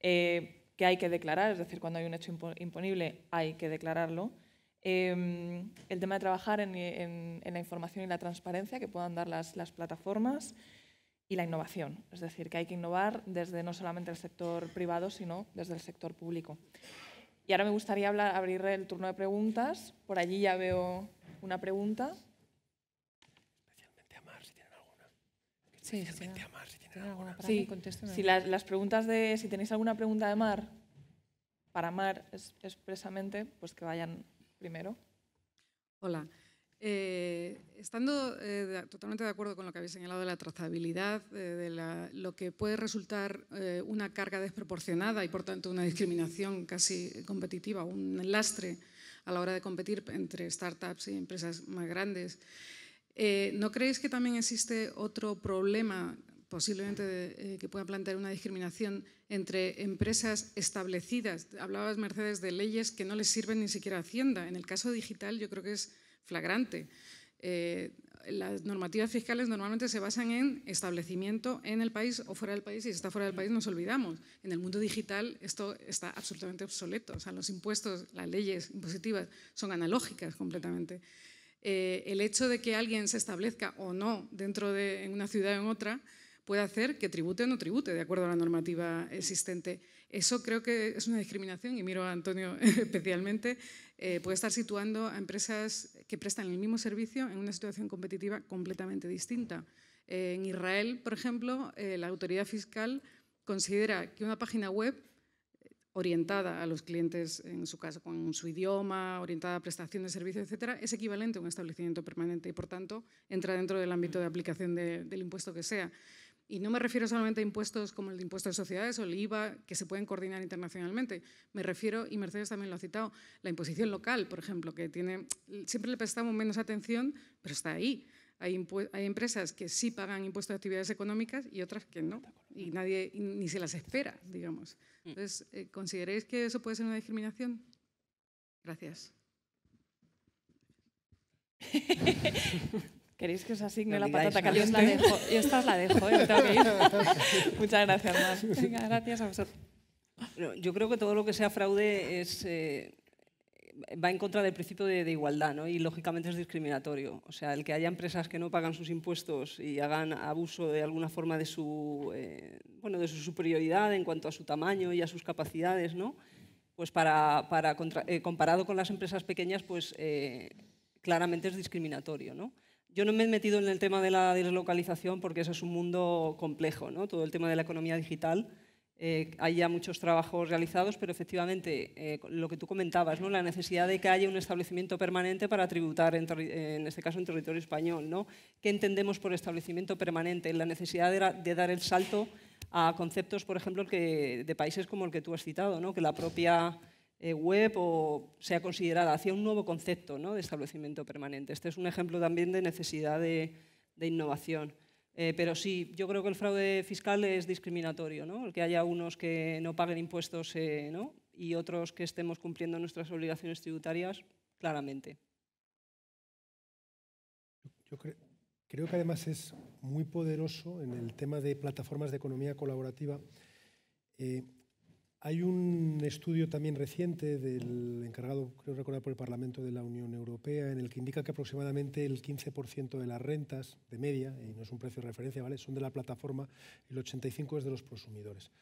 eh, que hay que declarar, es decir, cuando hay un hecho imponible hay que declararlo. Em, el tema de trabajar en, la información y la transparencia que puedan dar las, las plataformas y la innovación. Es decir, que hay que innovar desde no solamente el sector privado, sino desde el sector público. Y ahora me gustaría hablar, abrir el turno de preguntas. Por allí ya veo una pregunta. Especialmente a Mar, si tienen alguna. si sí, si las, preguntas de, si tenéis alguna pregunta de Mar, para Mar expresamente, pues que vayan primero. Hola. Eh, estando eh, totalmente de acuerdo con lo que habéis señalado de la trazabilidad, eh, de lo que puede resultar una carga desproporcionada y por tanto una discriminación casi competitiva, un lastre a la hora de competir entre startups y empresas más grandes, ¿no creéis que también existe otro problema posiblemente que pueda plantear una discriminación entre empresas establecidas? Hablabas, Mercedes, de leyes que no les sirven ni siquiera a Hacienda. En el caso digital yo creo que es flagrante. Eh, las normativas fiscales normalmente se basan en establecimiento en el país o fuera del país, y si está fuera del país nos olvidamos. En el mundo digital esto está absolutamente obsoleto, o sea, los impuestos, las leyes impositivas son analógicas completamente. Eh, el hecho de que alguien se establezca o no dentro de en una ciudad o en otra puede hacer que tribute o no tribute, de acuerdo a la normativa existente. Eso creo que es una discriminación, y miro a Antonio especialmente, eh, puede estar situando a empresas que prestan el mismo servicio en una situación competitiva completamente distinta. Eh, en Israel, por ejemplo, eh, la autoridad fiscal considera que una página web orientada a los clientes, en su caso con su idioma, orientada a prestación de servicios, etc., es equivalente a un establecimiento permanente y, por tanto, entra dentro del ámbito de aplicación del impuesto que sea. Y no me refiero solamente a impuestos como el impuesto de sociedades o el IVA, que se pueden coordinar internacionalmente. Me refiero, y Mercedes también lo ha citado, la imposición local, por ejemplo, que tiene, siempre le prestamos menos atención, pero está ahí. Hay, empresas que sí pagan impuestos de actividades económicas y otras que no, y nadie ni se las espera, digamos. Mm. Entonces, eh, ¿consideráis que eso puede ser una discriminación? Gracias. ¿Queréis que os asigne la patata caliente? Yo, esta la dejo, eh, Muchas gracias, Mar. gracias a vosotros. yo creo que todo lo que sea fraude es, eh, va en contra del principio de, igualdad ¿no? y lógicamente es discriminatorio. O sea, el que haya empresas que no pagan sus impuestos y hagan abuso de alguna forma de su, eh, bueno, de su superioridad en cuanto a su tamaño y a sus capacidades, ¿no? pues para, comparado con las empresas pequeñas, pues claramente es discriminatorio. ¿no? Yo no me he metido en el tema de la deslocalización porque ese es un mundo complejo, ¿no? todo el tema de la economía digital. Eh, hay ya muchos trabajos realizados, pero efectivamente eh, lo que tú comentabas, ¿no? la necesidad de que haya un establecimiento permanente para tributar, en, este caso en territorio español. ¿no? ¿Qué entendemos por establecimiento permanente? La necesidad de, dar el salto a conceptos, por ejemplo, que, de países como el que tú has citado, ¿no? que la propia eh, web o sea considerada hacia un nuevo concepto ¿no? de establecimiento permanente. Este es un ejemplo también de necesidad de, innovación. Eh, pero sí, yo creo que el fraude fiscal es discriminatorio, ¿no? el que haya unos que no paguen impuestos eh, ¿no? y otros que estemos cumpliendo nuestras obligaciones tributarias, claramente. Yo creo que además es muy poderoso en el tema de plataformas de economía colaborativa. Hay un estudio también reciente del encargado, creo recordar, por el Parlamento de la Unión Europea, en el que indica que aproximadamente el 15% de las rentas de media, y no es un precio de referencia, ¿vale? son de la plataforma, y el 85% es de los prosumidores.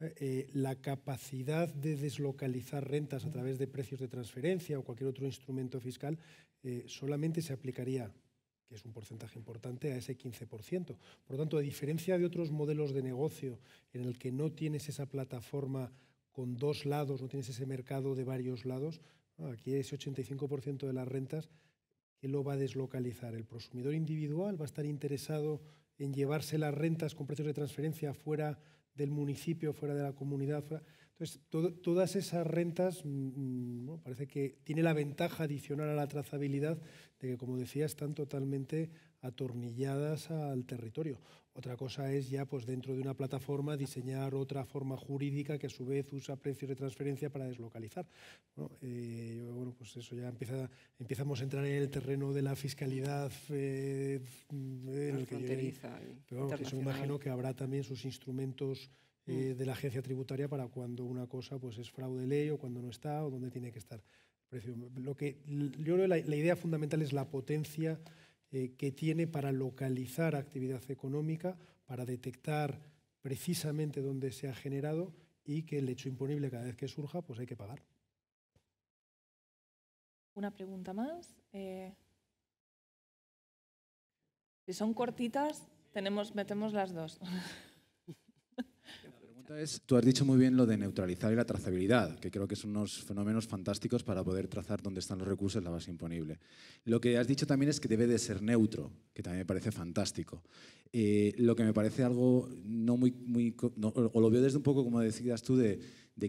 Eh, eh, la capacidad de deslocalizar rentas a través de precios de transferencia o cualquier otro instrumento fiscal eh, solamente se aplicaría que es un porcentaje importante, a ese 15%. Por lo tanto, a diferencia de otros modelos de negocio en el que no tienes esa plataforma con dos lados, no tienes ese mercado de varios lados. Aquí es 85% de las rentas que lo va a deslocalizar. El prosumidor individual va a estar interesado en llevarse las rentas con precios de transferencia fuera del municipio, fuera de la comunidad. Entonces, todas esas rentas mm, mm, parece que tiene la ventaja adicional a la trazabilidad de que, como decía, están totalmente atornilladas al territorio. Otra cosa es ya pues dentro de una plataforma diseñar otra forma jurídica que a su vez usa precios de transferencia para deslocalizar. Bueno, eh, bueno pues eso ya empieza, empezamos a entrar en el terreno de la fiscalidad eh, en el Yo, imagino que habrá también sus instrumentos eh, mm. de la agencia tributaria para cuando una cosa pues es fraude ley o cuando no está o donde tiene que estar Lo que yo creo la, la idea fundamental es la potencia eh, que tiene para localizar actividad económica, para detectar precisamente dónde se ha generado y que el hecho imponible cada vez que surja, pues hay que pagar. Una pregunta más. Eh, si son cortitas, metemos las dos. tú has dicho muy bien lo de neutralizar y la trazabilidad, que creo que son unos fenómenos fantásticos para poder trazar dónde están los recursos, la base imponible. Lo que has dicho también es que debe de ser neutro, que también me parece fantástico. Eh, lo que me parece algo no muy... muy o lo veo desde un poco, como decías tú, de,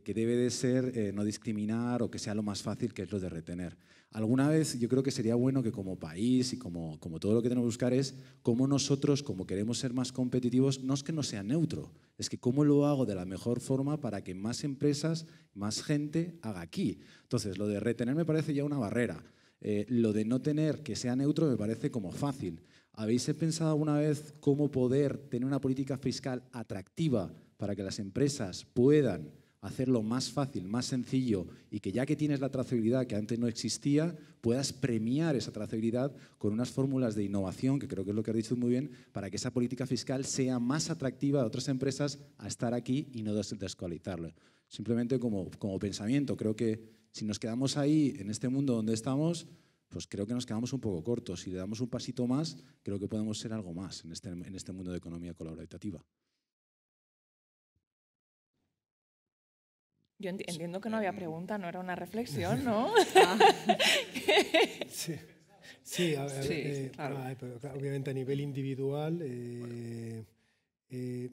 que debe de ser eh, no discriminar o que sea lo más fácil, que es lo de retener. Alguna vez yo creo que sería bueno que como país y como, como todo lo que tenemos que buscar es cómo nosotros, como queremos ser más competitivos, no es que no sea neutro, es que cómo lo hago de la mejor forma para que más empresas, más gente haga aquí. Entonces, lo de retener me parece ya una barrera. Eh, lo de no tener que sea neutro me parece como fácil. ¿Habéis pensado alguna vez cómo poder tener una política fiscal atractiva para que las empresas puedan hacerlo más fácil, más sencillo y que ya que tienes la trazabilidad que antes no existía, puedas premiar esa trazabilidad con unas fórmulas de innovación, que creo que es lo que has dicho muy bien, para que esa política fiscal sea más atractiva a otras empresas a estar aquí y no descualizarlo. Simplemente como, pensamiento, creo que si nos quedamos ahí, en este mundo donde estamos, pues creo que nos quedamos un poco cortos. Si le damos un pasito más, creo que podemos ser algo más en este, en este mundo de economía colaborativa. Yo entiendo que no había eh, pregunta, no era una reflexión, ¿no? sí. obviamente a nivel individual, eh, eh,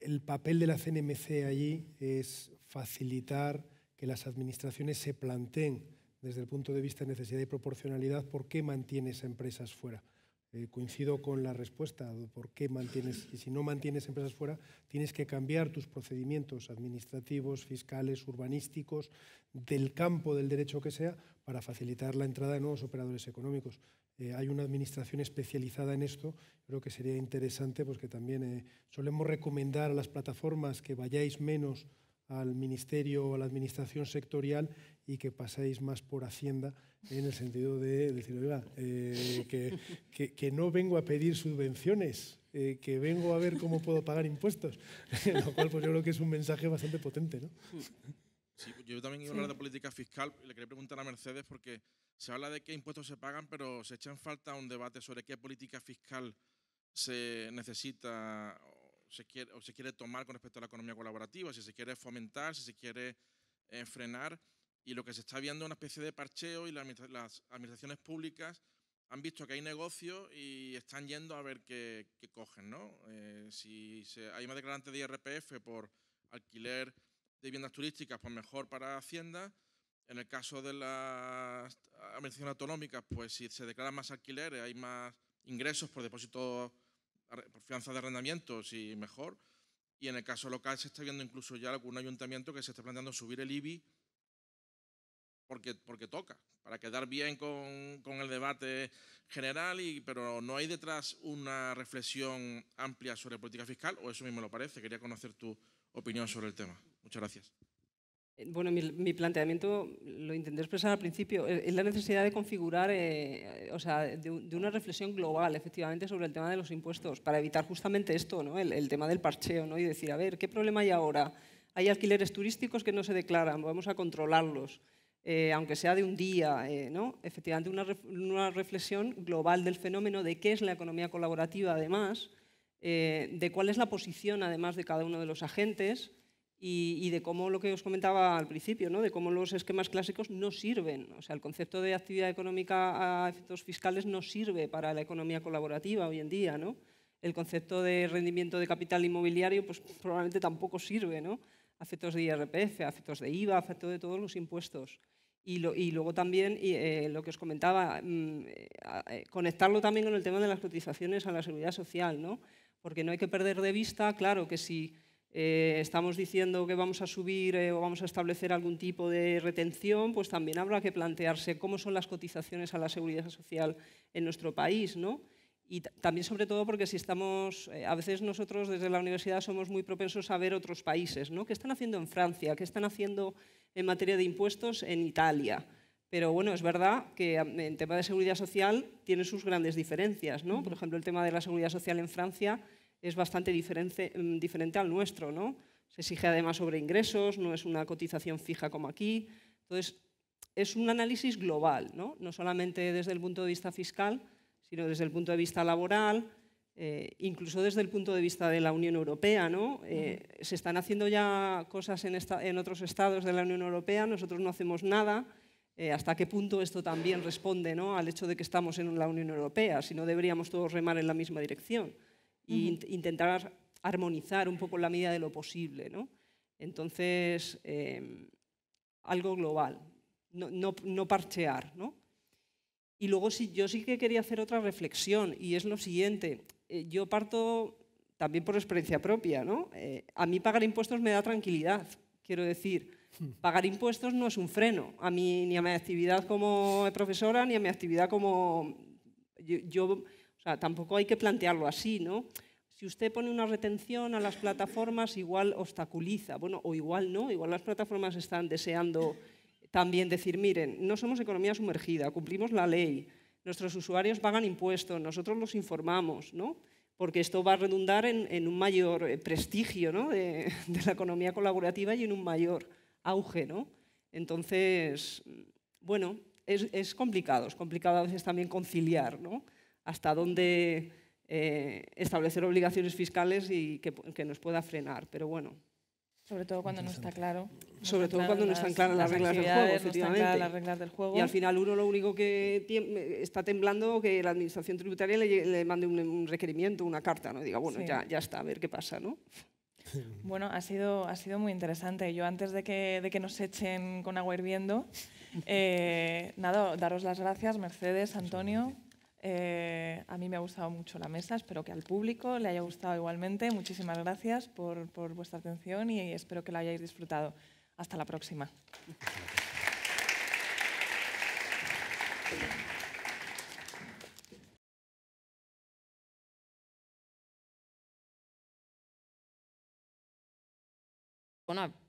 el papel de la CNMC allí es facilitar que las administraciones se planteen desde el punto de vista de necesidad y proporcionalidad por qué mantiene esas empresas fuera. Eh, coincido con la respuesta, por qué mantienes, y si no mantienes empresas fuera, tienes que cambiar tus procedimientos administrativos, fiscales, urbanísticos, del campo del derecho que sea, para facilitar la entrada de nuevos operadores económicos. Eh, hay una administración especializada en esto, creo que sería interesante, porque pues, también eh, solemos recomendar a las plataformas que vayáis menos al ministerio o a la administración sectorial y que paséis más por Hacienda en el sentido de decir, oiga, eh, que, no vengo a pedir subvenciones, eh, que vengo a ver cómo puedo pagar impuestos, lo cual pues, yo creo que es un mensaje bastante potente. ¿no? Sí, yo también iba a hablar de política fiscal y le quería preguntar a Mercedes porque se habla de qué impuestos se pagan, pero se echa en falta un debate sobre qué política fiscal se necesita o se quiere, o se quiere tomar con respecto a la economía colaborativa, si se quiere fomentar, si se quiere eh, frenar. Y lo que se está viendo es una especie de parcheo y las administraciones públicas han visto que hay negocios y están yendo a ver qué, cogen. ¿no? Eh, si se, hay más declarantes de IRPF por alquiler de viviendas turísticas, pues mejor para Hacienda. En el caso de las administraciones autonómicas, pues si se declaran más alquileres, hay más ingresos por depósitos, por fianza de arrendamientos, y mejor. Y en el caso local se está viendo incluso ya algún ayuntamiento que se está planteando subir el IBI porque, toca, para quedar bien con, el debate general, pero no hay detrás una reflexión amplia sobre política fiscal, o eso mismo lo parece. Quería conocer tu opinión sobre el tema. Muchas gracias. Eh, bueno, mi, planteamiento lo intenté expresar al principio, eh, es la necesidad de configurar, eh, o sea, de, una reflexión global, efectivamente, sobre el tema de los impuestos, para evitar justamente esto, ¿no? El, el, tema del parcheo, ¿no? Y decir, a ver, ¿qué problema hay ahora? Hay alquileres turísticos que no se declaran, vamos a controlarlos. Eh, aunque sea de un día, eh, efectivamente una, reflexión global del fenómeno de qué es la economía colaborativa además, eh, de cuál es la posición además de cada uno de los agentes y, de cómo lo que os comentaba al principio, ¿no? de cómo los esquemas clásicos no sirven. O sea, el concepto de actividad económica a efectos fiscales no sirve para la economía colaborativa hoy en día. El concepto de rendimiento de capital inmobiliario pues, probablemente tampoco sirve. ¿no? afectos de IRPF, afectos de IVA, afectos de todos los impuestos. Y, luego también, y, eh, lo que os comentaba, mm, eh, eh, conectarlo también con el tema de las cotizaciones a la seguridad social, ¿no? Porque no hay que perder de vista, claro, que si estamos diciendo que vamos a subir o vamos a establecer algún tipo de retención, pues también habrá que plantearse cómo son las cotizaciones a la seguridad social en nuestro país, ¿no? Y también, sobre todo, porque si estamos, eh, a veces nosotros desde la universidad somos muy propensos a ver otros países, ¿no? ¿Qué están haciendo en Francia? ¿Qué están haciendo en materia de impuestos en Italia? Pero bueno, es verdad que mm, en tema de seguridad social tiene sus grandes diferencias, ¿no? Por ejemplo, el tema de la seguridad social en Francia es bastante diferente, mm, diferente al nuestro, ¿no? Se exige además sobre ingresos, no es una cotización fija como aquí. Entonces, es un análisis global, ¿no? No solamente desde el punto de vista fiscal, sino desde el punto de vista laboral, eh, incluso desde el punto de vista de la Unión Europea. ¿no? Eh, se están haciendo ya cosas en, otros estados de la Unión Europea, nosotros no hacemos nada. Eh, ¿Hasta qué punto esto también responde ¿no? al hecho de que estamos en la Unión Europea? Si no, deberíamos todos remar en la misma dirección e intentar armonizar un poco en la medida de lo posible. ¿no? Entonces, algo global, no, no parchear, ¿no? Y luego sí, yo sí que quería hacer otra reflexión y es lo siguiente. Eh, yo parto también por experiencia propia, ¿no? Eh, a mí pagar impuestos me da tranquilidad. Quiero decir, hmm. pagar impuestos no es un freno a mí ni a mi actividad como profesora ni a mi actividad como yo, tampoco hay que plantearlo así, ¿no? Si usted pone una retención a las plataformas, igual obstaculiza, bueno, o igual no, igual las plataformas están deseando también decir, miren, no somos economía sumergida, cumplimos la ley, nuestros usuarios pagan impuestos, nosotros los informamos, ¿no? porque esto va a redundar en, un mayor eh, prestigio de, la economía colaborativa y en un mayor auge. ¿no? Entonces, bueno, es, complicado, es complicado a veces también conciliar hasta dónde eh, establecer obligaciones fiscales y que nos pueda frenar, pero bueno, sobre todo cuando no está claro. Sobre todo cuando no están claras las, reglas del juego, efectivamente. Y al final uno lo único que está temblando que la administración tributaria le, mande un, requerimiento, una carta, ¿no? Diga, bueno, ya, ya está, a ver qué pasa, ¿no? Bueno, ha sido, ha sido muy interesante. Yo antes de que, nos echen con agua hirviendo, eh, nada, daros las gracias, Mercedes, Antonio. Eh, a mí me ha gustado mucho la mesa, espero que al público le haya gustado igualmente. Muchísimas gracias por, vuestra atención y espero que la hayáis disfrutado. Hasta la próxima.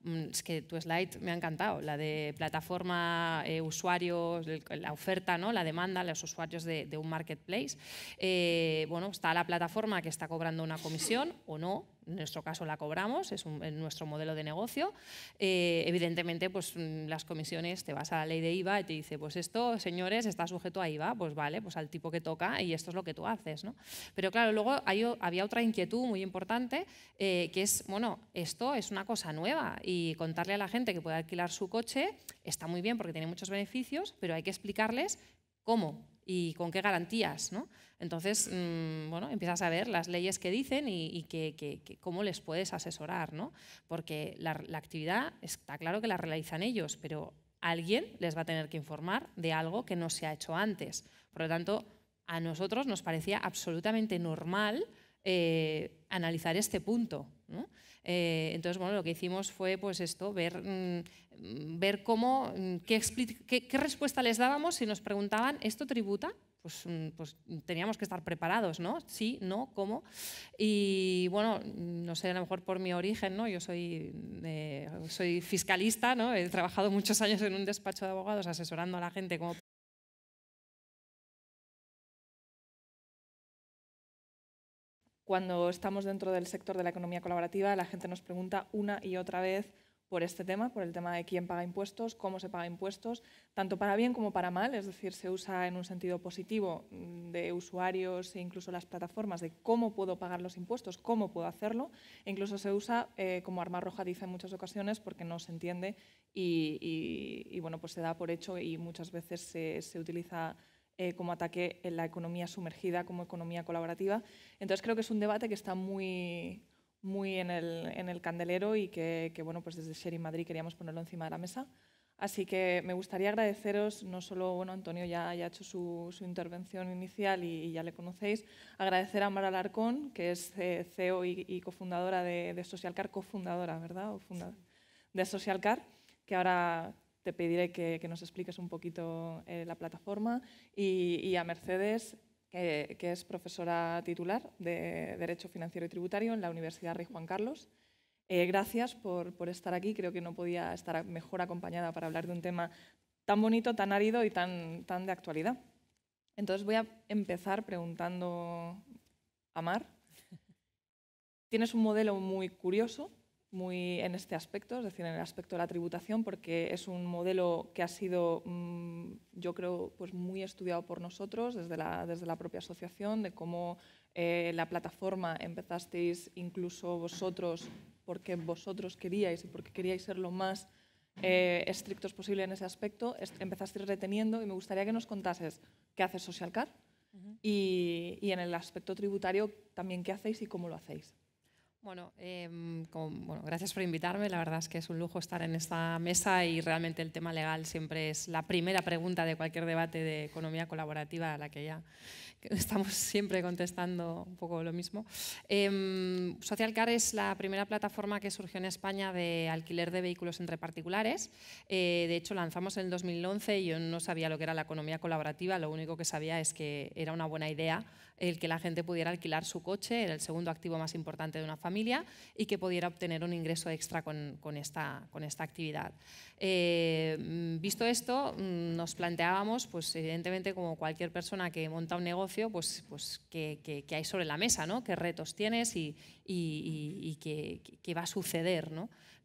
Mm, es que tu slide me ha encantado, la de plataforma, eh, usuarios, la oferta, ¿no? la demanda, los usuarios de, un marketplace. Eh, bueno, está la plataforma que está cobrando una comisión o no, en nuestro caso la cobramos, es nuestro modelo de negocio. Eh, evidentemente, pues mm, las comisiones, te vas a la ley de IVA y te dice, pues esto, señores, está sujeto a IVA, pues vale, pues al tipo que toca y esto es lo que tú haces. ¿no? Pero claro, luego había otra inquietud muy importante, que es, bueno, esto es una cosa nueva y contarle a la gente que puede alquilar su coche está muy bien porque tiene muchos beneficios, pero hay que explicarles cómo y con qué garantías. ¿no? Entonces, mm, bueno, empiezas a ver las leyes que dicen y, que, cómo les puedes asesorar, ¿no? porque la, actividad está claro que la realizan ellos, pero alguien les va a tener que informar de algo que no se ha hecho antes. Por lo tanto, a nosotros nos parecía absolutamente normal eh, analizar este punto. ¿no? Eh, entonces, bueno, lo que hicimos fue pues esto, ver, mm, ver cómo, mm, qué, respuesta les dábamos si nos preguntaban, ¿esto tributa? Pues, mm, pues, teníamos que estar preparados, ¿no? Sí, no, ¿cómo? Y bueno, no sé, a lo mejor por mi origen, ¿no? Yo soy, soy fiscalista, ¿no? He trabajado muchos años en un despacho de abogados asesorando a la gente cuando estamos dentro del sector de la economía colaborativa, la gente nos pregunta una y otra vez por este tema, por el tema de quién paga impuestos, cómo se paga impuestos, tanto para bien como para mal, es decir, se usa en un sentido positivo mm, de usuarios e incluso las plataformas de cómo puedo pagar los impuestos, cómo puedo hacerlo, e incluso se usa eh, como arma roja, dice en muchas ocasiones, porque no se entiende y, bueno, pues se da por hecho y muchas veces se, se utiliza eh, como ataque en la economía sumergida, como economía colaborativa. Entonces creo que es un debate que está muy, muy en, el, en el candelero y que, bueno, pues desde Sherry Madrid queríamos ponerlo encima de la mesa. Así que me gustaría agradeceros, no solo, bueno, Antonio ya, ha hecho su, su intervención inicial y, ya le conocéis, agradecer a Mara Larcón, que es eh, CEO y, cofundadora de, de Socialcar, cofundadora, ¿verdad? O funda, de Socialcar, que ahora te pediré que, nos expliques un poquito eh, la plataforma y, a Mercedes, que, es profesora titular de Derecho Financiero y Tributario en la Universidad Rey Juan Carlos. Eh, gracias por, por estar aquí. Creo que no podía estar mejor acompañada para hablar de un tema tan bonito, tan árido y tan, tan de actualidad. Entonces voy a empezar preguntando a Mar. Tienes un modelo muy curioso muy en este aspecto, es decir, en el aspecto de la tributación, porque es un modelo que ha sido, mm, yo creo, pues muy estudiado por nosotros desde la, desde la propia asociación, de cómo eh, la plataforma empezasteis incluso vosotros, porque vosotros queríais y porque queríais ser lo más eh, estrictos posible en ese aspecto, empezasteis reteniendo y me gustaría que nos contases qué hace SocialCar y en el aspecto tributario también qué hacéis y cómo lo hacéis. Em, bueno, gracias por invitarme. La verdad es que es un lujo estar en esta mesa y realmente el tema legal siempre es la primera pregunta de cualquier debate de economía colaborativa a la que ya estamos siempre contestando un poco lo mismo. Em, SocialCar es la primera plataforma que surgió en España de alquiler de vehículos entre particulares. Eh, de hecho, lanzamos en el 2011 y yo no sabía lo que era la economía colaborativa. Lo único que sabía es que era una buena idea el que la gente pudiera alquilar su coche, era el segundo activo más importante de una familia, y que pudiera obtener un ingreso extra con, con, esta, actividad. Eh, visto esto, mm, nos planteábamos, pues evidentemente, como cualquier persona que monta un negocio, pues, pues qué que, hay sobre la mesa, ¿no? qué retos tienes y, y, qué, va a suceder.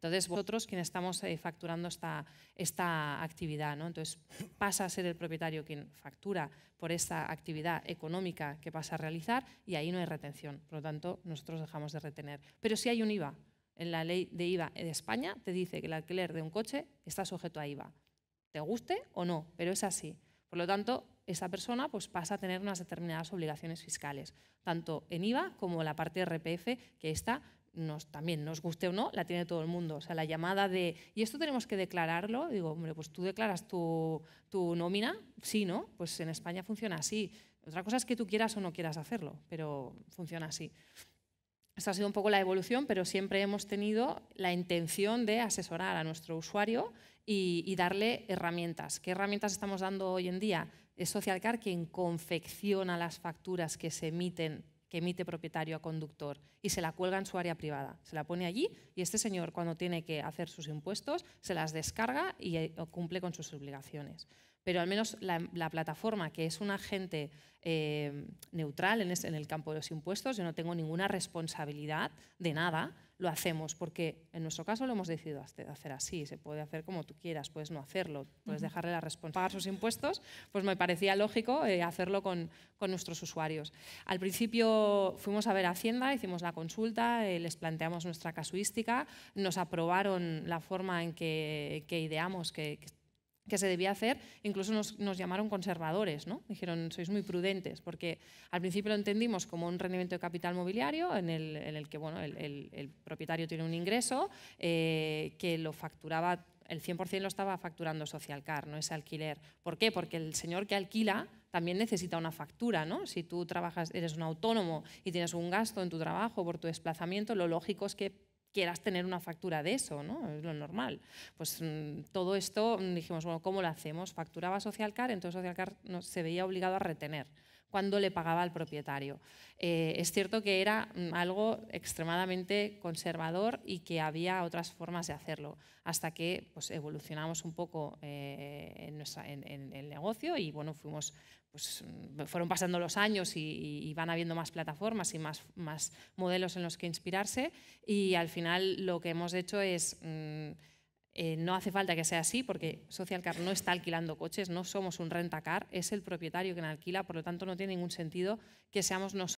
Entonces, vosotros quien estamos eh, facturando esta, esta actividad, ¿no? Entonces, pasa a ser el propietario quien factura por esta actividad económica que pasa a realizar y ahí no hay retención. Por lo tanto, nosotros dejamos de retener. Pero si hay un IVA. En la ley de IVA de España te dice que el alquiler de un coche está sujeto a IVA. Te guste o no, pero es así. Por lo tanto, esa persona pues, pasa a tener unas determinadas obligaciones fiscales, tanto en IVA como en la parte de RPF, que está también nos guste o no, la tiene todo el mundo. O sea, la llamada de, ¿y esto tenemos que declararlo? Digo, hombre, pues tú declaras tu, tu nómina, sí, ¿no? Pues en España funciona así. Otra cosa es que tú quieras o no quieras hacerlo, pero funciona así. Esta ha sido un poco la evolución, pero siempre hemos tenido la intención de asesorar a nuestro usuario y, y darle herramientas. ¿Qué herramientas estamos dando hoy en día? Es SocialCard quien confecciona las facturas que se emiten que emite propietario a conductor y se la cuelga en su área privada. Se la pone allí y este señor cuando tiene que hacer sus impuestos se las descarga y eh, cumple con sus obligaciones pero al menos la, plataforma, que es un agente eh, neutral en, el campo de los impuestos, yo no tengo ninguna responsabilidad de nada, lo hacemos porque en nuestro caso lo hemos decidido hacer así, se puede hacer como tú quieras, puedes no hacerlo, puedes dejarle la responsabilidad pagar sus impuestos, pues me parecía lógico eh, hacerlo con, nuestros usuarios. Al principio fuimos a ver Hacienda, hicimos la consulta, eh, les planteamos nuestra casuística, nos aprobaron la forma en que, ideamos que que se debía hacer, incluso nos, llamaron conservadores, ¿no? Dijeron, sois muy prudentes, porque al principio lo entendimos como un rendimiento de capital mobiliario en el, en el que bueno, el, propietario tiene un ingreso eh, que lo facturaba, el 100% lo estaba facturando Socialcar, no ese alquiler. ¿Por qué? Porque el señor que alquila también necesita una factura, ¿no? Si tú trabajas, eres un autónomo y tienes un gasto en tu trabajo por tu desplazamiento, lo lógico es que quieras tener una factura de eso, ¿no? Es lo normal. Pues mm, todo esto mm, dijimos, bueno, ¿cómo lo hacemos? Facturaba Socialcar, entonces Socialcar no, se veía obligado a retener cuando le pagaba al propietario. Eh, es cierto que era mm, algo extremadamente conservador y que había otras formas de hacerlo, hasta que pues, evolucionamos un poco eh, en, en, el negocio y bueno, fuimos pues mm, fueron pasando los años y, van habiendo más plataformas y más, más modelos en los que inspirarse y al final lo que hemos hecho es... Mm, eh, no hace falta que sea así porque Social Car no está alquilando coches, no somos un rentacar, es el propietario quien alquila, por lo tanto no tiene ningún sentido que seamos nosotros